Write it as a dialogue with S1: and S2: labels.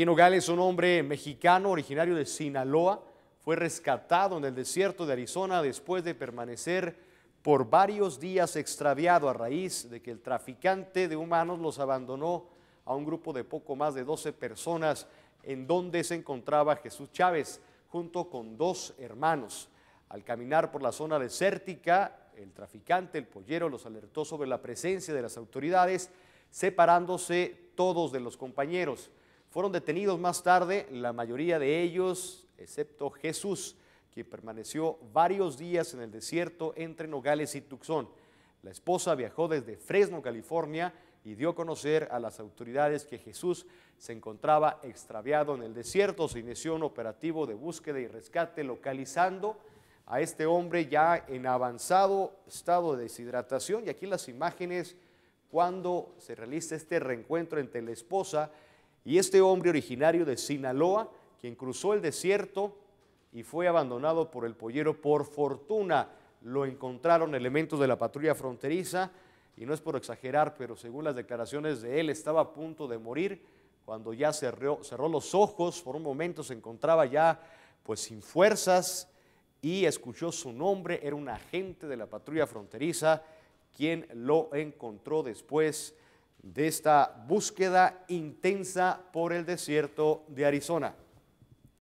S1: Aquí Gale, un hombre mexicano originario de Sinaloa fue rescatado en el desierto de Arizona después de permanecer por varios días extraviado a raíz de que el traficante de humanos los abandonó a un grupo de poco más de 12 personas en donde se encontraba Jesús Chávez junto con dos hermanos. Al caminar por la zona desértica, el traficante, el pollero, los alertó sobre la presencia de las autoridades, separándose todos de los compañeros. Fueron detenidos más tarde, la mayoría de ellos, excepto Jesús, que permaneció varios días en el desierto entre Nogales y Tucson. La esposa viajó desde Fresno, California, y dio a conocer a las autoridades que Jesús se encontraba extraviado en el desierto. Se inició un operativo de búsqueda y rescate localizando a este hombre ya en avanzado estado de deshidratación. Y aquí las imágenes cuando se realiza este reencuentro entre la esposa y y este hombre originario de Sinaloa, quien cruzó el desierto y fue abandonado por el pollero, por fortuna lo encontraron elementos de la patrulla fronteriza y no es por exagerar, pero según las declaraciones de él estaba a punto de morir cuando ya cerró, cerró los ojos, por un momento se encontraba ya pues sin fuerzas y escuchó su nombre, era un agente de la patrulla fronteriza quien lo encontró después de esta búsqueda intensa por el desierto de Arizona.